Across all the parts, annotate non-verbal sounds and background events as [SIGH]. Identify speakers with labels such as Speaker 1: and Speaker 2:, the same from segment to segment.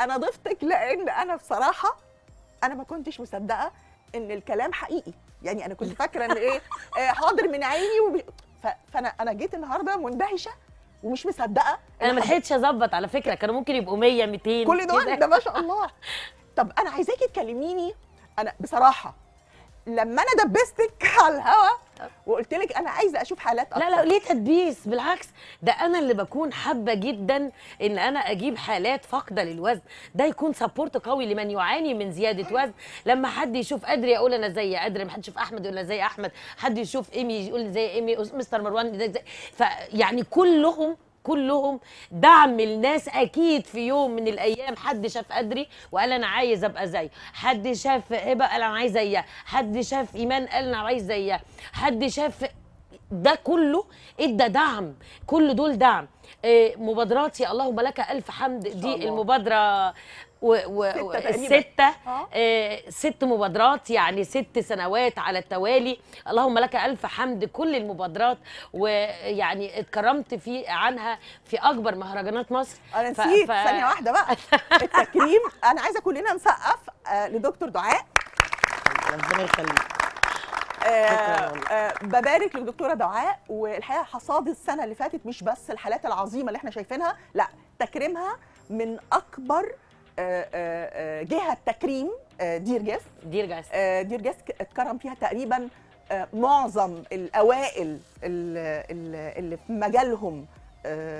Speaker 1: انا ضفتك لان انا بصراحه انا ما كنتش مصدقه ان الكلام حقيقي يعني انا كنت فاكره ان ايه آه، حاضر من عيني وب... فانا انا جيت النهارده
Speaker 2: مندهشه ومش مصدقه انا ما لحقتش اظبط على فكره كانوا ممكن يبقوا 100 200 كل دول ده ما شاء الله طب انا عايزاكي تكلميني انا بصراحه لما انا دبستك [LAUGHS] على الهوا وقلت لك انا عايزه اشوف حالات اكتر لا لا ليه تدبيس بالعكس ده انا اللي بكون حابه جدا ان انا اجيب حالات فاقده للوزن ده يكون سبورت قوي لمن يعاني من زياده وزن لما حد يشوف ادري اقول انا زي ادري ما حد يشوف احمد يقول انا زي احمد حد يشوف ايمي يقول زي ايمي مستر مروان زي زي فيعني كلهم كلهم دعم الناس اكيد في يوم من الايام حد شاف قدري وقال انا عايز ابقى زيه حد شاف هبه قال انا عايز زيها حد شاف ايمان قال انا عايز زيها حد شاف ده كله ادى دعم كل دول دعم آه، مبادراتي اللهم لك الف حمد دي المبادره وستة اه. آه ست مبادرات يعني ست سنوات على التوالي اللهم لك ألف حمد كل المبادرات ويعني اتكرمت في عنها في أكبر مهرجانات مصر أنا نسيت ف... ثانية واحدة بقى [LAUGHS] التكريم أنا عايزة كلنا نسقف
Speaker 1: آه، لدكتور دعاء ربنا يخليك آه، ببارك للدكتوره دعاء والحقيقه حصاد السنه اللي فاتت مش بس الحالات العظيمه اللي احنا شايفينها لا تكريمها من اكبر آه، آه، آه، جهه تكريم دير جاس دير جاس دير جاس اتكرم فيها تقريبا معظم الاوائل اللي في مجالهم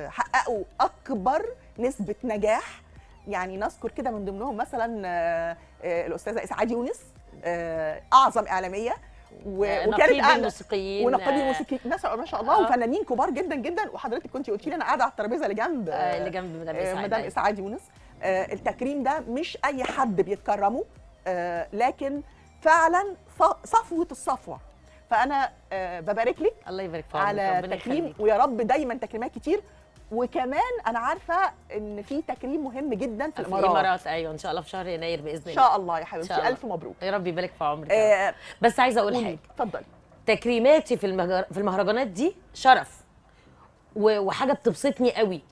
Speaker 1: حققوا اكبر نسبه نجاح يعني نذكر كده من ضمنهم مثلا الاستاذه اسعاد يونس اعظم اعلاميه وكانت وكانت الموسيقيين ونقيبين موسيقيين ما شاء الله وفنانين كبار جدا جدا وحضرتك كنت قلتي لي انا قاعده على الترابيزه اللي جنب اللي جنب اسعاد مدام اسعاد يونس آه، التكريم ده مش اي حد بيتكرمه آه، لكن فعلا صفوه الصفوه فانا آه، ببارك لك الله يبارك فيك على تكريم ويا رب دايما تكريمات كتير وكمان انا عارفه ان في تكريم مهم جدا في الامارات الامارات
Speaker 2: ايوه ان شاء الله في شهر يناير باذن الله ان شاء الله يا حبيبتي الف مبروك يا رب يبارك في عمرك آه بس عايزه اقول حاجه اتفضلي تكريماتي في المهجر... في المهرجانات دي شرف و... وحاجه بتبسطني قوي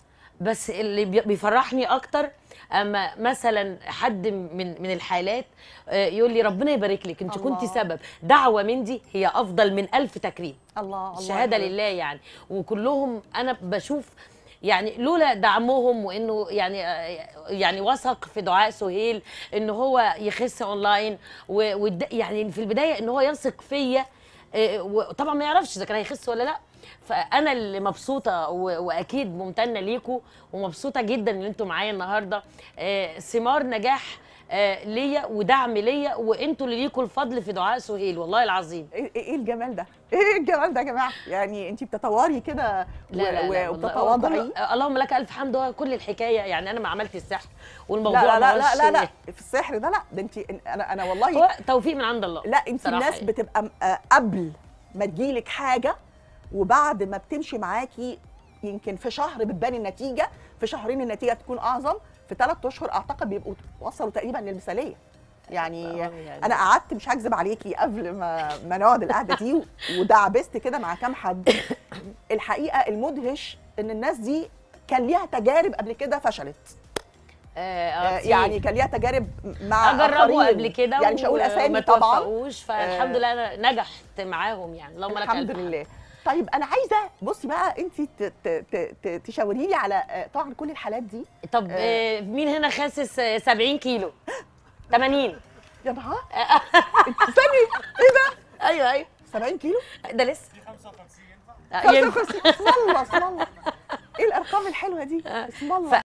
Speaker 2: بس اللي بيفرحني اكتر اما مثلا حد من من الحالات آه، يقول لي ربنا يبارك لك انت كنت سبب دعوه من دي هي افضل من ألف تكريم
Speaker 1: الله الله الشهاده الله. لله
Speaker 2: يعني وكلهم انا بشوف يعني لولا دعمهم وانه يعني آه، يعني وثق في دعاء سهيل ان هو يخس اونلاين ويعني يعني في البدايه ان هو يثق فيا آه، طبعا ما يعرفش اذا كان هيخس ولا لا فانا اللي مبسوطه واكيد ممتنه ليكم ومبسوطه جدا ان انتم معايا النهارده آه، ثمار نجاح آه، ليا ودعم ليا وانتوا اللي ليكوا الفضل في دعاء سهيل والله العظيم ايه, إيه-, إيه الجمال ده [LAUGHS] ايه الجمال ده يا جماعه يعني انت بتتواري كده وبتتواضعي اللهم لك الف حمد هو كل الحكايه يعني انا ما عملتش السحر والموضوع لا لا لا لا, لا, لا في السحر ده لا ده انت انا انا والله هو توفيق من عند الله لا انت الناس يعني.
Speaker 1: بتبقى آه، قبل ما تجيلك حاجه وبعد ما بتمشي معاكي يمكن في شهر بتبان النتيجه في شهرين النتيجه تكون اعظم في ثلاث اشهر اعتقد بيبقوا وصلوا تقريبا للمثاليه يعني, آه، يعني انا قعدت مش هكذب عليكي قبل ما ما نقعد القعده دي ودعبست كده مع كام حد الحقيقه المدهش ان الناس دي كان ليها تجارب قبل كده فشلت آه, آه، يعني كان ليها تجارب مع جربوا قبل كده يعني مش هقول اسامي طبعا ما فالحمد آه. لله
Speaker 2: انا نجحت معاهم يعني اللهم لك الحمد لله طيب انا عايزه بصي بقى انت تشاوري لي على آه، طبعا كل الحالات دي طب آه, آه، مين هنا خاسس 70 آه، كيلو 80 يا نهار استني ايه ده ايوه ايوه 70 كيلو ده لسه 55 ينفع 55 اسم الله
Speaker 1: اسم الله ايه الارقام الحلوه دي اسم الله